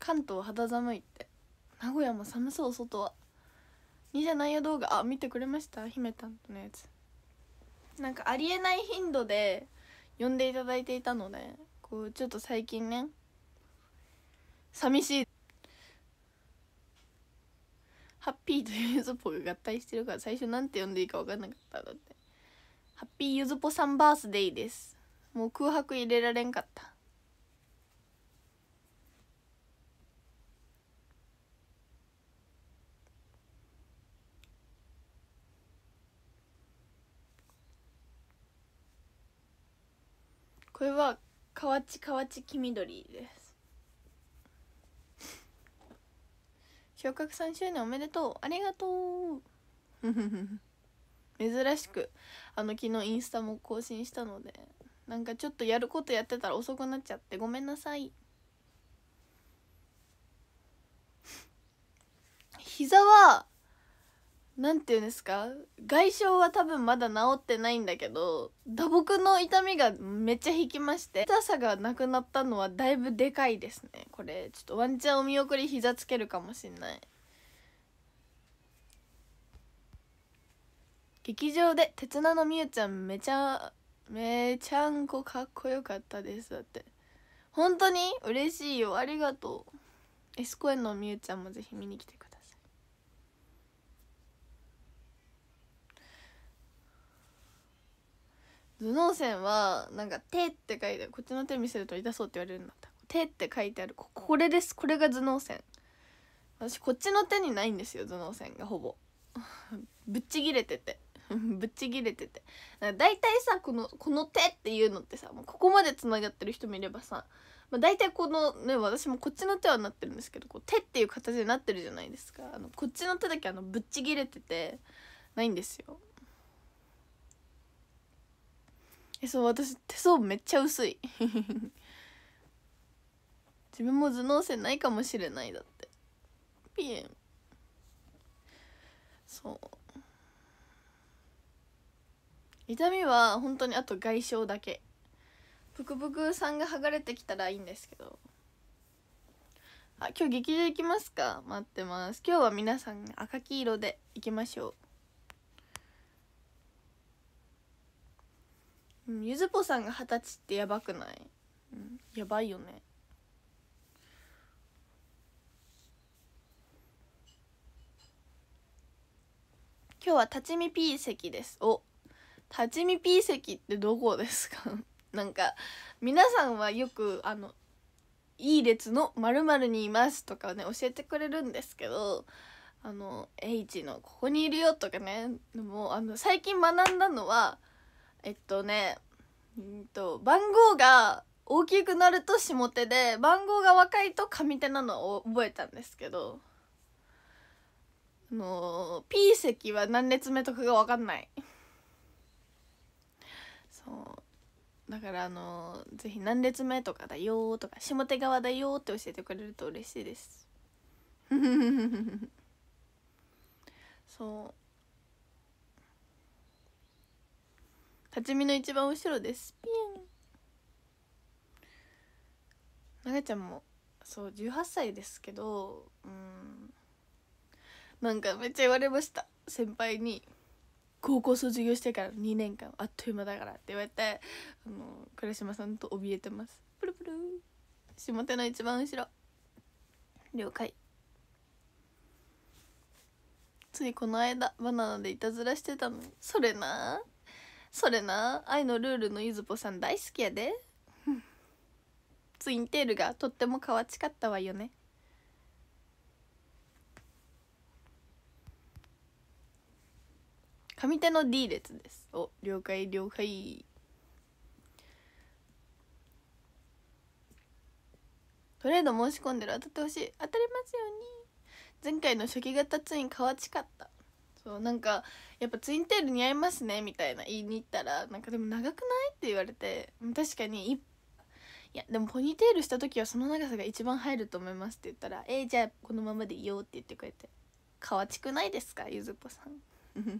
関東肌寒いって名古屋も寒そう外はにじゃないよ動画あ見てくれました姫たんとのやつなんかありえない頻度で呼んでいただいていたのでこうちょっと最近ね寂しいハッピーとゆずぽが合体してるから最初なんて呼んでいいか分かんなかっただってハッピーゆずぽさんバースデーですもう空白入れられんかったこれは河内河内黄緑です昇格3周年おめでとうありがとう珍しくあの昨日インスタも更新したのでなんかちょっとやることやってたら遅くなっちゃってごめんなさい膝はんて言うんですか外傷は多分まだ治ってないんだけど打撲の痛みがめっちゃ引きまして痛さがなくなったのはだいぶでかいですねこれちょっとワンチャンお見送り膝つけるかもしんない劇場で鉄菜のみゆちゃんめちゃめちゃんこかっこよかったですだって本当に嬉しいよありがとうエスコンのみゆちゃんもぜひ見に来てください頭脳線はなんか「手」って書いてこっちの手見せると痛そうって言われるんだった「手」って書いてあるここれですこれが頭脳線私こっちの手にないんですよ頭脳線がほぼ ぶっちぎれてて ぶっちぎれててだいたいさこのこの手っていうのってさもうここまでつながってる人もいればさ、まあ、大体このね私もこっちの手はなってるんですけどこう手っていう形になってるじゃないですかあのこっちの手だけあのぶっちぎれててないんですよえそう私手相めっちゃ薄い 自分も頭脳線ないかもしれないだってピエンそう痛みは本当にあと外傷だけぷくぷくさんが剥がれてきたらいいんですけどあ今日劇場行きますか待ってます今日は皆さん赤黄色で行きましょうゆずぽさんが二十歳ってやばくない、うん、やばいよね今日は立ち見 P 席ですお立ち見 P 席ってどこですか なんか皆さんはよくあのいい列のまるにいますとかね教えてくれるんですけどあの H のここにいるよとかねもうあの最近学んだのはえっとねうんと番号が大きくなると下手で番号が若いと上手なのを覚えたんですけどあの P 席は何列目とかが分かんないそうだからあの是非何列目とかだよとか下手側だよって教えてくれると嬉しいです そう立ち見の一番後ろですピンちゃんもそう18歳ですけどうんなんかめっちゃ言われました先輩に「高校卒業してから2年間あっという間だから」って言われてあの倉島さんと怯えてますプルプル下手の一番後ろ了解ついこの間バナナでいたずらしてたのそれなそれな愛のルールのゆずぽさん大好きやでツインテールがとってもかわちかったわよね上手の D 列ですお了解了解トレード申し込んでる当たってほしい当たりますように前回の初期型ツインかわちかったそうなんかやっぱツインテール似合いますねみたいな言いに行ったらなんかでも長くないって言われて確かにいやでもポニーテールした時はその長さが一番入ると思いますって言ったらえー、じゃあこのままでいようって言ってくれてかわちくないですかゆずぽさん ちょっ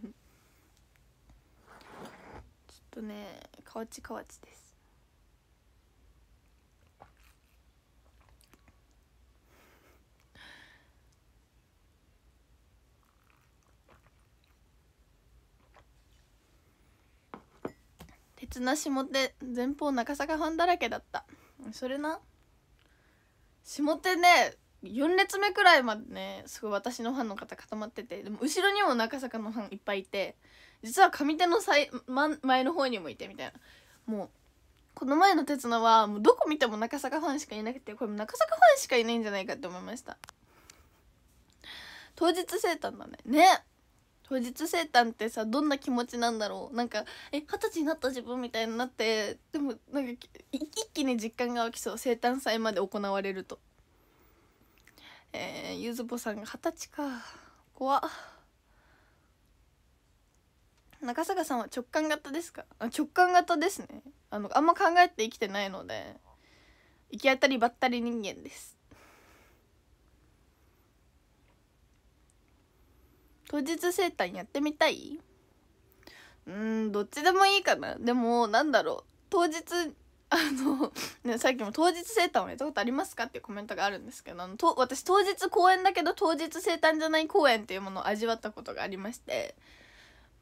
とねかわちかわちです鉄の下手前方中坂ファンだらけだったそれな下手ね4列目くらいまでねすごい私のファンの方固まっててでも後ろにも中坂のファンいっぱいいて実は上手の最、ま、前の方にもいてみたいなもうこの前の鉄のはもうどこ見ても中坂ファンしかいなくてこれも中坂ファンしかいないんじゃないかって思いました当日生誕だねね当日生誕ってさどんな気持ちなんだろうなんかえ二十歳になった自分みたいになってでもなんか一気に実感が湧きそう生誕祭まで行われるとえー、ゆずぽさんが二十歳か怖っ中坂さんは直感型ですか直感型ですねあのあんま考えて生きてないので行き当たりばったり人間です当日生誕やってみたいうんどっちでもいいかなでもなんだろう当日 あの、ね、さっきも当日生誕をやったことありますかっていうコメントがあるんですけどあのと私当日公演だけど当日生誕じゃない公演っていうものを味わったことがありまして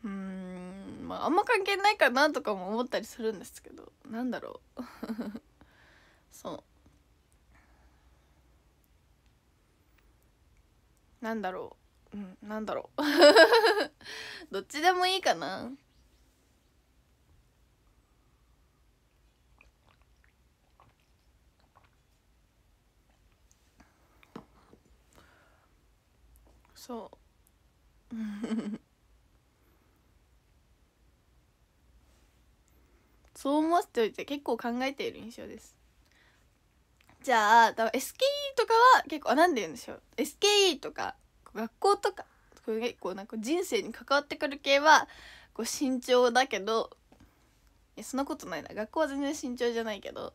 うんまああんま関係ないかなとかも思ったりするんですけどなんだろう そうなんだろううんなんだろう どっちでもいいかなそう そう思わせておいて結構考えている印象ですじゃあ SKE とかは結構なんて言うんでしょう SKE とか学校とかこれ結構なんか人生に関わってくる系はこう慎重だけどいやそんなことないな学校は全然慎重じゃないけど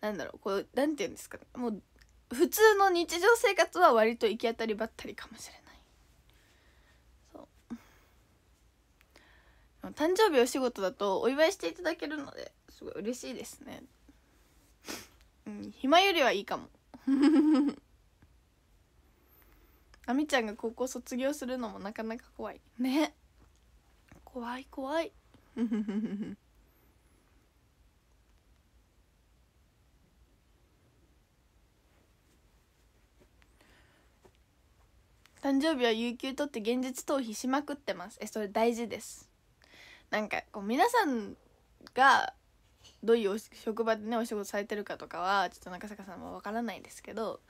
なんだろうこう何て言うんですかねもう普通の日常生活は割と行き当たりばったりかもしれないそう誕生日お仕事だとお祝いしていただけるのですごい嬉しいですねうん暇よりはいいかも あみちゃんが高校卒業するのもなかなか怖いね怖い怖い 誕生日は有給取って現実逃避しまくってますえそれ大事ですなんかこう皆さんがどういう職場でねお仕事されてるかとかはちょっと中坂さんは分からないですけど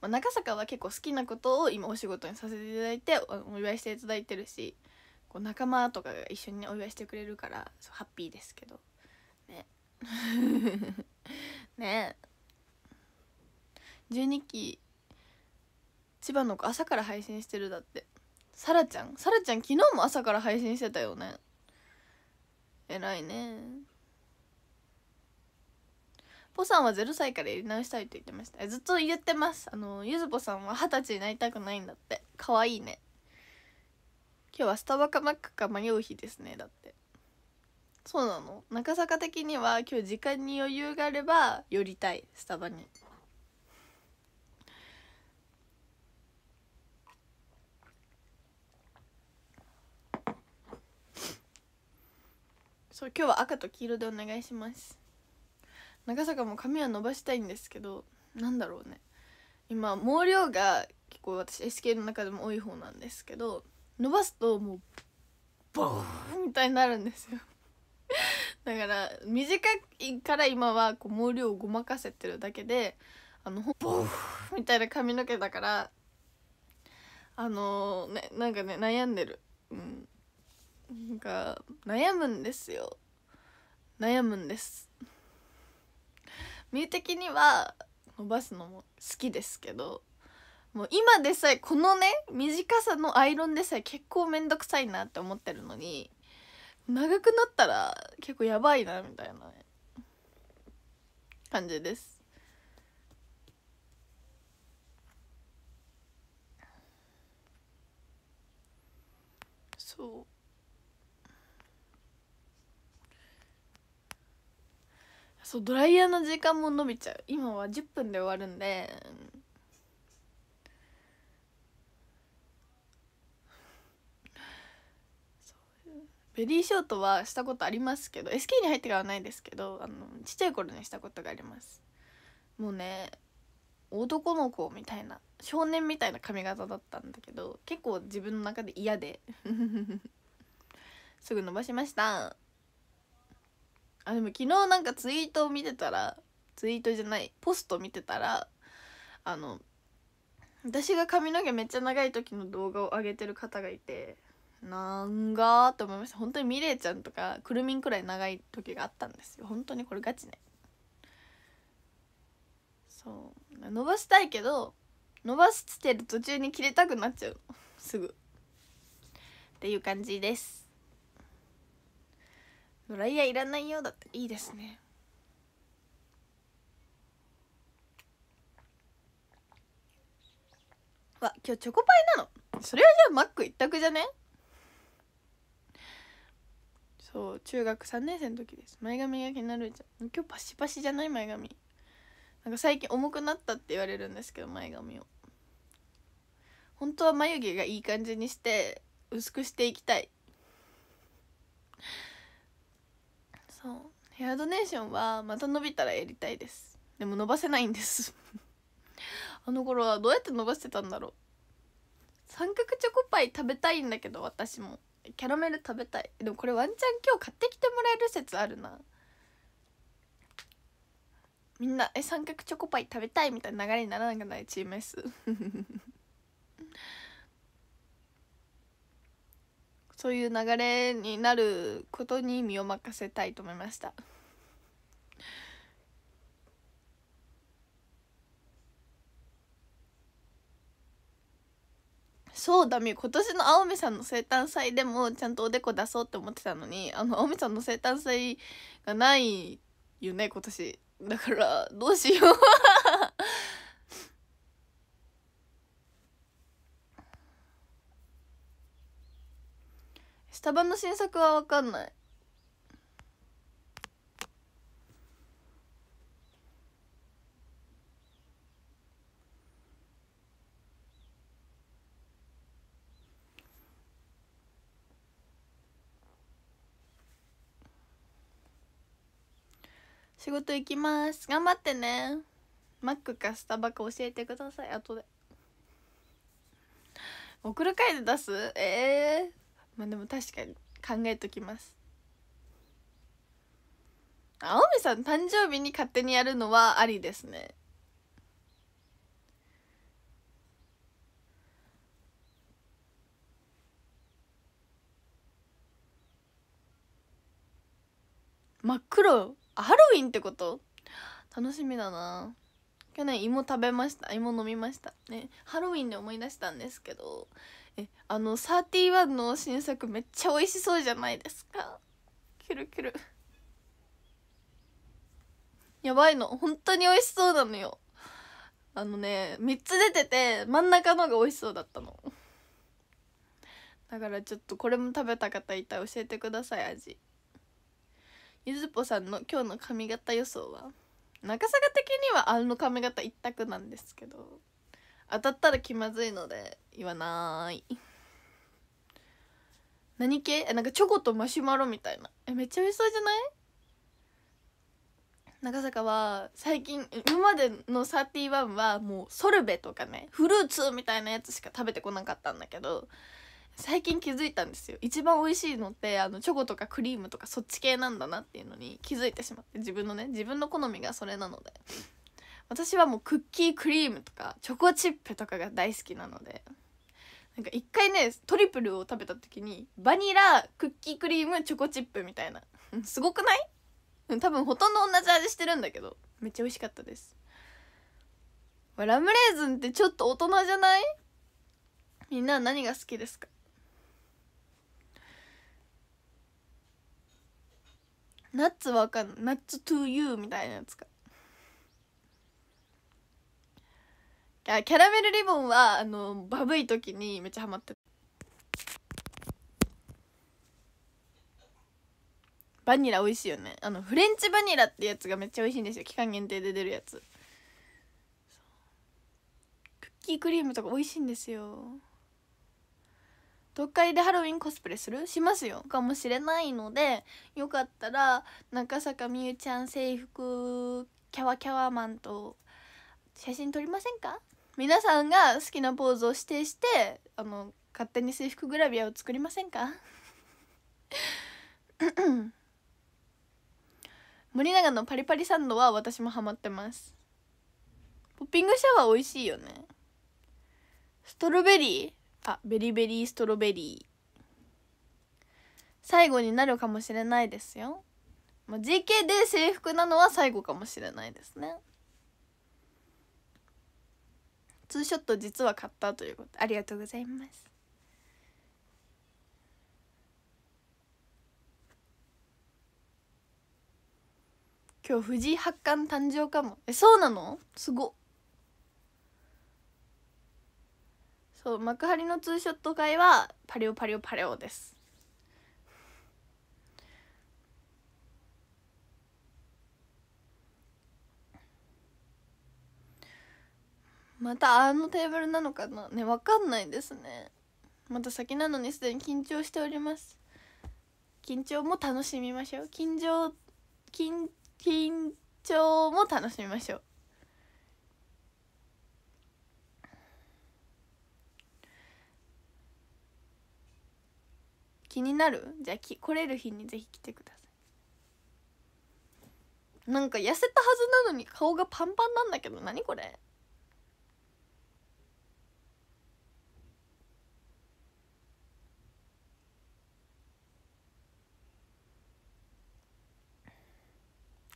まあ、長坂は結構好きなことを今お仕事にさせていただいてお祝いしていただいてるしこう仲間とかが一緒にお祝いしてくれるからそうハッピーですけどね ね12期千葉の子朝から配信してるだってさらちゃんさらちゃん昨日も朝から配信してたよね偉いねさんは0歳からやり直したいと言ってましたずっと言ってますあのゆずぽさんは二十歳になりたくないんだってかわいいね今日はスタバかマックか迷う日ですねだってそうなの中坂的には今日時間に余裕があれば寄りたいスタバにそう今日は赤と黄色でお願いします長坂も髪は伸ばしたいんですけどなんだろうね今毛量が結構私 SK の中でも多い方なんですけど伸ばすともうボーンみたいになるんですよ だから短いから今はこう毛量をごまかせてるだけであのボーンみたいな髪の毛だからあのー、ねなんかね悩んでるうんなんか悩むんですよ悩むんです身的には伸ばすのも好きですけどもう今でさえこのね短さのアイロンでさえ結構面倒くさいなって思ってるのに長くなったら結構やばいなみたいな、ね、感じです。そうそうドライヤーの時間も伸びちゃう今は10分で終わるんでベリーショートはしたことありますけど SK に入ってからはないですけどあのちっちゃい頃にしたことがありますもうね男の子みたいな少年みたいな髪型だったんだけど結構自分の中で嫌で すぐ伸ばしましたあでも昨日なんかツイートを見てたらツイートじゃないポスト見てたらあの私が髪の毛めっちゃ長い時の動画を上げてる方がいてなんがーって思いました本当にミレイちゃんとかくるみんくらい長い時があったんですよ本当にこれガチねそう伸ばしたいけど伸ばしてる途中に切れたくなっちゃうすぐっていう感じですドライヤーいらないようだっていいですねわ今日チョコパイなのそれはじゃあマック一択じゃねそう中学3年生の時です前髪が気になるじゃん今日パシパシじゃない前髪なんか最近重くなったって言われるんですけど前髪を本当は眉毛がいい感じにして薄くしていきたいそうヘアドネーションはまた伸びたらやりたいですでも伸ばせないんです あの頃はどうやって伸ばしてたんだろう三角チョコパイ食べたいんだけど私もキャラメル食べたいでもこれワンちゃん今日買ってきてもらえる説あるなみんなえ三角チョコパイ食べたいみたいな流れにならなくないチーム S そういう流れになることに身を任せたいと思いました。そうだみ今年の青梅さんの生誕祭でもちゃんとおでこ出そうって思ってたのにあの青梅さんの生誕祭がないよね今年だからどうしようスタバの新作は分かんない仕事行きます頑張ってねマックかスタバか教えてください後で送る会で出すええーまあでも確かに考えときます青海さん誕生日に勝手にやるのはありですね真っ黒ハロウィンってこと楽しみだな去年芋食べました芋飲みましたねハロウィンで思い出したんですけどえあの31の新作めっちゃ美味しそうじゃないですかキュルキュルやばいの本当に美味しそうなのよあのね3つ出てて真ん中のが美味しそうだったのだからちょっとこれも食べた方いたら教えてください味ゆずぽさんの今日の髪型予想は中坂的にはあの髪型一択なんですけど当たったら気まずいので言わない何系えなんかチョコとマシュマロみたいなえめっちゃ美味しそうじゃない長坂は最近今までの31はもうソルベとかねフルーツみたいなやつしか食べてこなかったんだけど最近気づいたんですよ一番美味しいのってあのチョコとかクリームとかそっち系なんだなっていうのに気づいてしまって自分のね自分の好みがそれなので私はもうクッキークリームとかチョコチップとかが大好きなのでなんか一回ねトリプルを食べた時にバニラクッキークリームチョコチップみたいなすごくない多分ほとんど同じ味してるんだけどめっちゃ美味しかったですラムレーズンってちょっと大人じゃないみんな何が好きですかナッツわかんないナッツトゥーユーみたいなやつかキャラメルリボンはあのバブい時にめっちゃハマってバニラ美味しいよねあのフレンチバニラってやつがめっちゃ美味しいんですよ期間限定で出るやつクッキークリームとか美味しいんですよ東海でハロウィンコスプレするしますよかもしれないのでよかったら中坂美優ちゃん制服キャワキャワマンと写真撮りませんか皆さんが好きなポーズを指定してあの勝手に制服グラビアを作りませんか 森永のパリパリサンドは私もハマってますポッピングシャワー美味しいよねストロベリーあベリベリーストロベリー最後になるかもしれないですよ、ま JK で制服なのは最後かもしれないですねツーショット実は買ったということありがとうございます今日藤井八冠誕生かもえそうなのすごそう幕張のツーショット会はパレオパレオパレオですまたあのテーブルなのかなねわかんないですねまた先なのにすでに緊張しております緊張も楽しみましょう緊張緊緊張も楽しみましょう気になるじゃあき来れる日にぜひ来てくださいなんか痩せたはずなのに顔がパンパンなんだけど何これ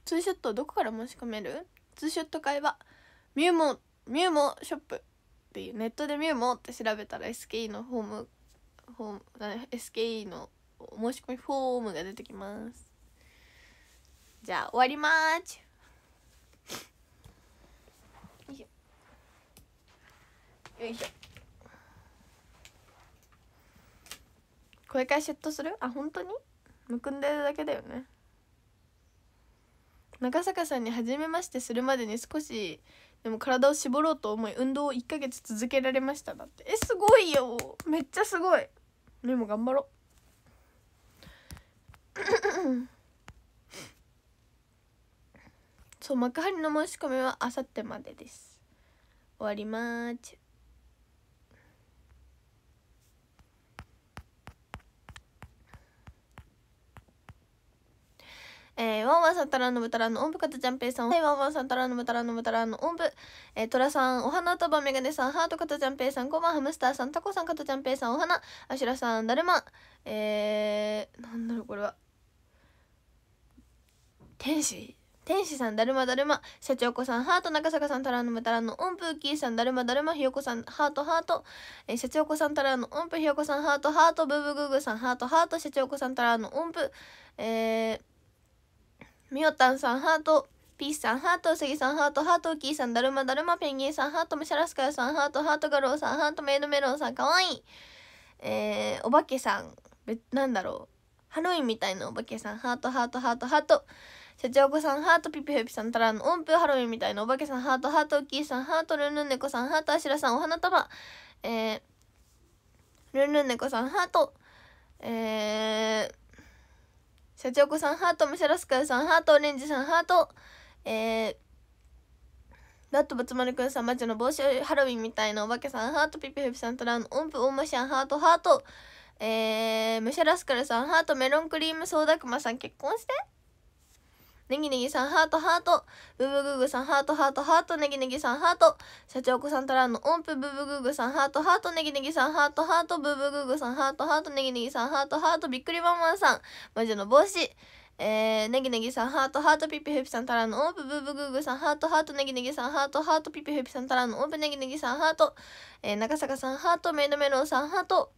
ツーショットどこから申し込めるツーショット会はミューモミューモショップっていうネットでミューモって調べたら SKE のホームホーム SKE の申し込みフォームが出てきますじゃあ終わりまーちよいしょよいしょこれからシュッとするあ本当にむくんでるだけだよね中坂さんに初めましてするまでに少しでも体を絞ろうと思い運動を1ヶ月続けられましただってえすごいよめっちゃすごいでも頑張ろうそう幕張の申し込みはあさってまでです終わりまーすえー、ワンワンさんたらのぶたらの音符かたちゃんぺいさん、はい、ワンワンさんたらのぶたらのぶたらの音符、えー、トラさん、お花束めがねさん、ハートかたちゃんぺいさん、コバハムスターさん、タコさんかたちゃんぺいさん、お花、あしらさん、だるま、えー、なんだろうこれは。天使天使さん、だるまだるま、社長子さん、ハート、中坂さん、たらのむたらの、音符、キーさん、だるまだるま、ひよこさん、ハート、ハート、えー、社長子さん、たらの、音符、ひよこさん、ハート、ハート、ブブグーグーさん、ハート、ハート、社長子さん、たらの、音符、えー、みおたんさんハートピースさんハートうさぎさんハートハートウキーさんだるまだるまペンギンさんハートムシャラスカヤさんハートハートガロウさんハートメイドメロンさんかわいいえー、お化けさんべなんだろうハロウィンみたいなお化けさんハートハートハートハート社長子さんハートピピピさんたらの音符ハロウィンみたいなお化けさんハートハートウキーさんハートルンルン猫さんハートあしらさんお花束えー、ルンルン猫さんハートえー社長さんハートムシャラスカヨさんハートオレンジさんハートえー、ラットバツマルくんさん、魔女の帽子ハロウィンみたいなお化けさん、ハートピピフピさん、トラン、んぷ、オンマシャン、ハート、ハート、えー、ムシャラスカルさん、ハート、メロンクリーム、ソーダクマさん、結婚してネギネギさんハートハートブブググさんハートハートハートネギネギさんハート社長子さんたらの音符ブブググさんハートハートネギネギさんハートハートブブググさんハートハートネギネギさんハートハートびっくりマンマンさん魔女の帽子えー、ネギネギさんハートハートピピヘピさんたらのオープブーブグーグさんハートハートネギネギさんハートハートピピヘピさんたらのオープネギネギさんハート、えー、中坂さんハートメイドメロンさんハート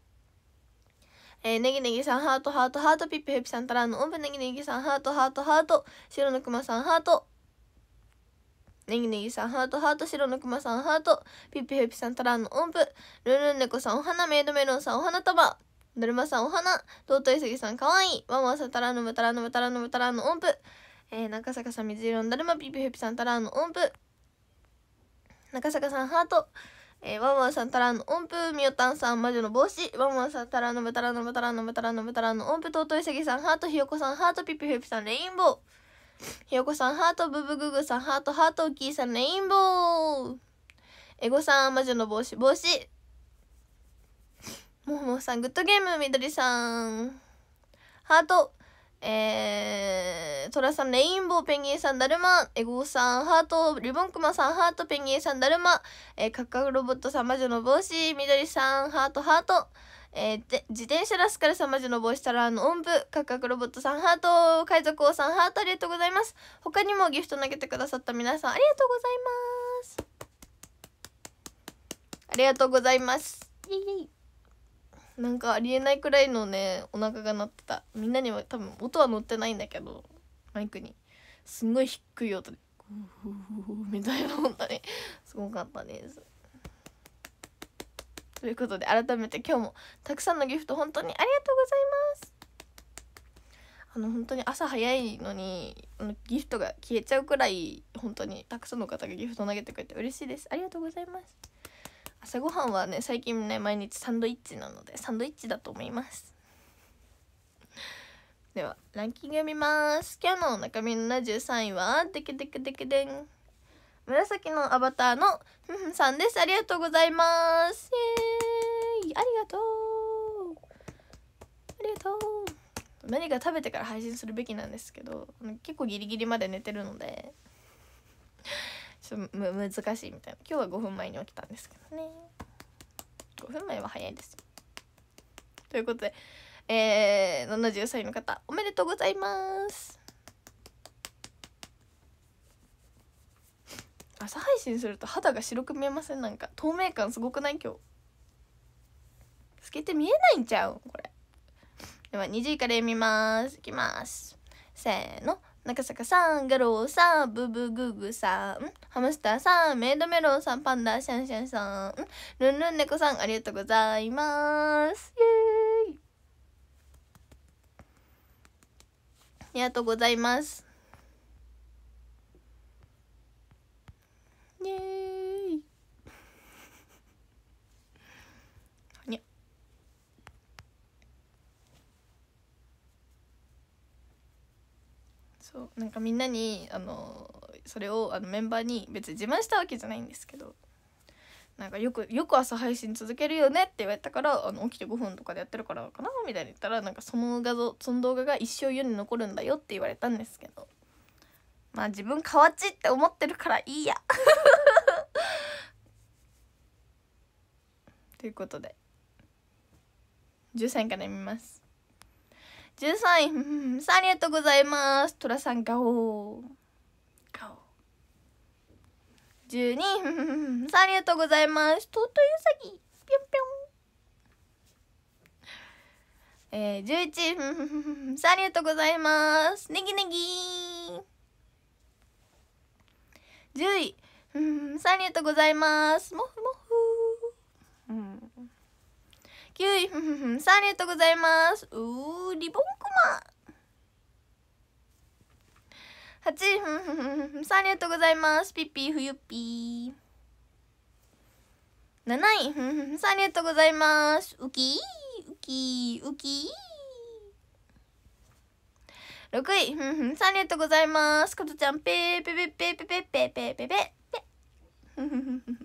えー、ネギネギさんハートハートハートピッピヘピさんタランのおんぶネギネギさんハートハートハート白のくまさんハートネギネギさんハートハート白のくまさんハートピッピヘピさんタランのおんぶルンルン猫さんお花メイドメロンさんお花束だるまさんお花尊いすぎさんかわいいワンワンさんタランのむタランのむタランのむタランのおんぶえー、中坂さん水色のだるまピッピヘピさんタランのおんぶ中坂さんハートえー、ワンワンさんたらの音符みよたんさん魔女の帽子ワンワンさんたらのぶたらのぶたらのぶたらのぶたらの音符トイさぎさんハートひよこさんハートピピフピさんレインボーひよこさんハートブブググさんハートハートおきいさんレインボーエゴさん魔女の帽子帽子もふもさんグッドゲームみどりさんハートえー、トラさん、レインボーペンギンさん、だるま、エゴーさん、ハート、リボンクマさん、ハート、ペンギンさん、だるま、えー、カッカロボットさん、魔女の帽子、みどりさん、ハート、ハート、えー、で自転車ラスカルさん、魔女の帽子、タラーの音符、カッカロボットさん、ハート、海賊王さん、ハート、ありがとうございます。他にもギフト投げてくださった皆さん、ありがとうございます。ありがとうございます。イイなんかありえないくらいのねお腹が鳴ってたみんなには多分音は乗ってないんだけどマイクにすんごい低い音で「みたいな本当にすごかったですということで改めて今日もたくさんのギフト本当にありがとうございますあの本当に朝早いのにあのギフトが消えちゃうくらい本当にたくさんの方がギフト投げてくれて嬉しいですありがとうございます朝ごはんはね最近ね毎日サンドイッチなのでサンドイッチだと思います ではランキング見ます今日の中身の73位はデけでけでけでん紫のアバターのふんふんさんですありがとうございますイエーイありがとうありがとう何か食べてから配信するべきなんですけど結構ギリギリまで寝てるのでちょむ難しいみたいな今日は5分前に起きたんですけどね5分前は早いですということでえー、70歳の方おめでとうございます朝配信すると肌が白く見えませんなんか透明感すごくない今日透けて見えないんちゃうこれでは2時から読みますいきますせーの中坂さん、ガローさん、ブブグーグーさん、ハムスターさん、メイドメロンさん、パンダシャンシャンさん、ルンルン猫さん、ありがとうございます。イェーイありがとうございます。そうなんかみんなにあのそれをあのメンバーに別に自慢したわけじゃないんですけどなんかよくよく朝配信続けるよねって言われたからあの起きて5分とかでやってるからかなみたいに言ったらなんかその画像その動画が一生世に残るんだよって言われたんですけどまあ自分かわちって思ってるからいいや ということで13から見ます13位、うん、ありがとうございます。トラさん、ガオー。ガオー。12位、うん、ありがとうございます。ととユサギぴょんぴょん。えー、11、うん、ありがとうございます。ネギネギ。10位、うん、ありがとうございます。もふもふ。うん。9位、ふふふさあありがとうございます。うー、リボンコマ。8位、ふふふふさあありがとうございます。ピッピー、ッピー。7位、ふふふさあありがとうございます。ウキー、ウキー、ウキー。6位、ふふふさんありがとうございます。ことちゃん、ぺーぺぺぺぺぺぺぺぺぺ。ふふふふ。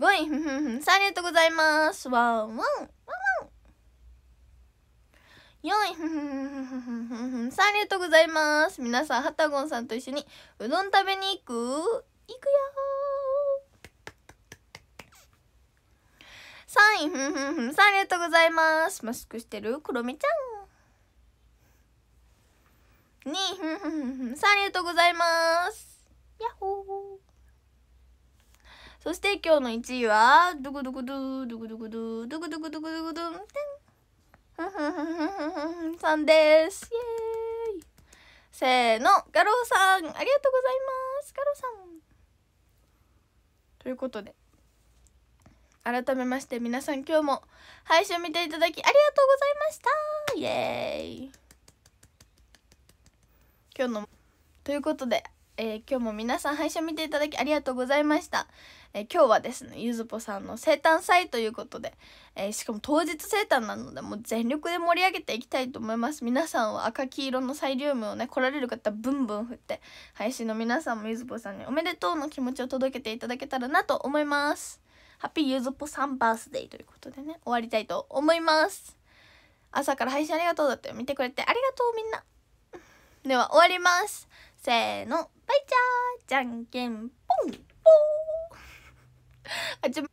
ごい、ふんふんさん。ありがとうございます。わんわん。わんわん。よい、ふんふんふんふんふんん。ありがとうございます。皆さん、はたごんさんと一緒にうどん食べに行く行くよサイン、ふんふんふん。ありがとうございます。マスクしてるロミちゃん。に、ふんふんふんさん。ありがとうございます。やっほー。そして今日の1位は、ドゥクドゥクドゥ、ドゥクドゥクドゥ、ドゥドゥドゥドゥドゥン、ふさんです。イェーイ。せーの、ガローさん、ありがとうございます。ガローさん。ということで、改めまして皆さん今日も配信見ていただきありがとうございました。イェーイ。今日の、ということで、えー、今日も皆さん配信見ていただきありがとうございました、えー、今日はですねゆずぽさんの生誕祭ということで、えー、しかも当日生誕なのでもう全力で盛り上げていきたいと思います皆さんは赤黄色のサイリウムをね来られる方ブンブン振って配信の皆さんもゆずぽさんにおめでとうの気持ちを届けていただけたらなと思いますハッピーゆずぽさんバースデーということでね終わりたいと思います朝から配信ありがとうだって見てくれてありがとうみんなでは終わりますせーのバイチャーじゃんけんポンポーあ、ちょ、